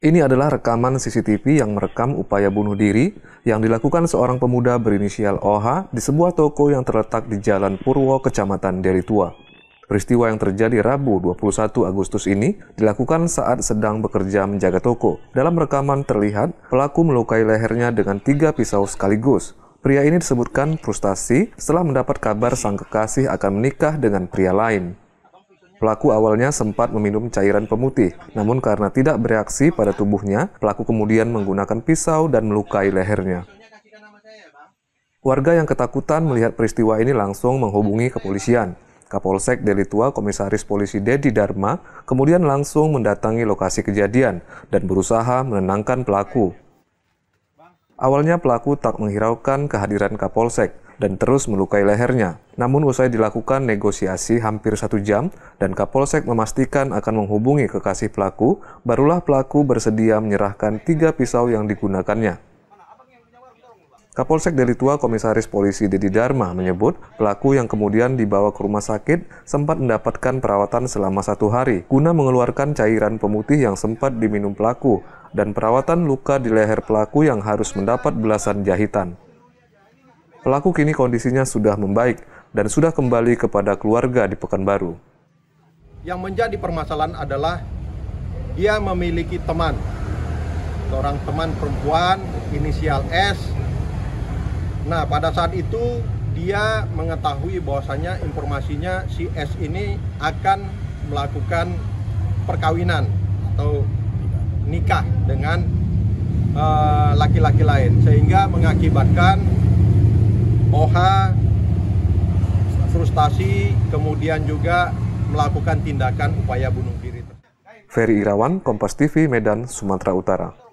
Ini adalah rekaman CCTV yang merekam upaya bunuh diri yang dilakukan seorang pemuda berinisial OH di sebuah toko yang terletak di Jalan Purwo, Kecamatan Deritua. Peristiwa yang terjadi Rabu 21 Agustus ini dilakukan saat sedang bekerja menjaga toko. Dalam rekaman terlihat, pelaku melukai lehernya dengan tiga pisau sekaligus. Pria ini disebutkan frustasi setelah mendapat kabar sang kekasih akan menikah dengan pria lain. Pelaku awalnya sempat meminum cairan pemutih, namun karena tidak bereaksi pada tubuhnya, pelaku kemudian menggunakan pisau dan melukai lehernya. Warga yang ketakutan melihat peristiwa ini langsung menghubungi kepolisian. Kapolsek Delitua Komisaris Polisi Dedi Dharma kemudian langsung mendatangi lokasi kejadian dan berusaha menenangkan pelaku. Awalnya pelaku tak menghiraukan kehadiran Kapolsek, dan terus melukai lehernya. Namun usai dilakukan negosiasi hampir satu jam dan Kapolsek memastikan akan menghubungi kekasih pelaku, barulah pelaku bersedia menyerahkan tiga pisau yang digunakannya. Kapolsek Delitua Komisaris Polisi Dedi Dharma menyebut pelaku yang kemudian dibawa ke rumah sakit sempat mendapatkan perawatan selama satu hari guna mengeluarkan cairan pemutih yang sempat diminum pelaku dan perawatan luka di leher pelaku yang harus mendapat belasan jahitan. Pelaku kini kondisinya sudah membaik dan sudah kembali kepada keluarga di Pekanbaru. Yang menjadi permasalahan adalah dia memiliki teman, seorang teman perempuan inisial S. Nah, pada saat itu dia mengetahui bahwasanya informasinya si S ini akan melakukan perkawinan atau nikah dengan eh, laki-laki uh, laki -laki lain sehingga mengakibatkan OHA frustasi kemudian juga melakukan tindakan upaya bunuh diri. Ferry Irawan, Kompas TV, Medan, Sumatera Utara.